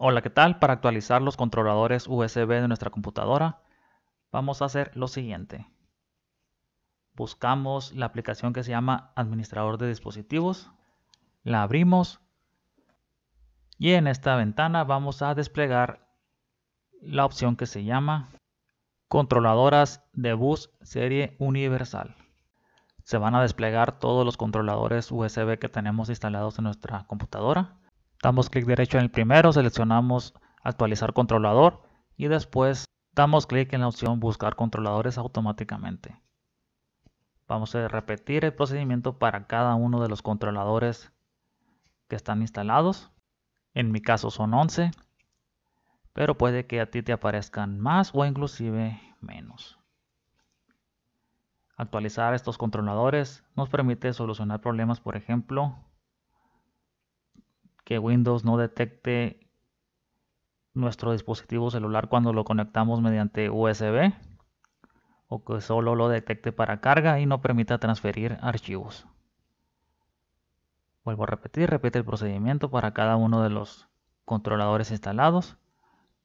Hola, ¿qué tal? Para actualizar los controladores USB de nuestra computadora, vamos a hacer lo siguiente. Buscamos la aplicación que se llama Administrador de Dispositivos, la abrimos y en esta ventana vamos a desplegar la opción que se llama Controladoras de bus serie universal. Se van a desplegar todos los controladores USB que tenemos instalados en nuestra computadora. Damos clic derecho en el primero, seleccionamos actualizar controlador y después damos clic en la opción buscar controladores automáticamente. Vamos a repetir el procedimiento para cada uno de los controladores que están instalados. En mi caso son 11, pero puede que a ti te aparezcan más o inclusive menos. Actualizar estos controladores nos permite solucionar problemas, por ejemplo, que Windows no detecte nuestro dispositivo celular cuando lo conectamos mediante USB o que solo lo detecte para carga y no permita transferir archivos. Vuelvo a repetir, repite el procedimiento para cada uno de los controladores instalados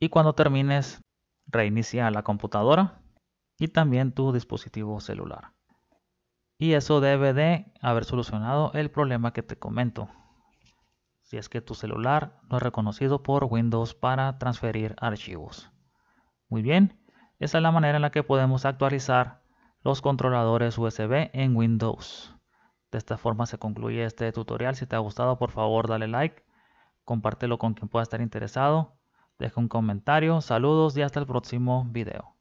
y cuando termines reinicia la computadora y también tu dispositivo celular. Y eso debe de haber solucionado el problema que te comento si es que tu celular no es reconocido por Windows para transferir archivos. Muy bien, esa es la manera en la que podemos actualizar los controladores USB en Windows. De esta forma se concluye este tutorial. Si te ha gustado, por favor, dale like, compártelo con quien pueda estar interesado, deja un comentario, saludos y hasta el próximo video.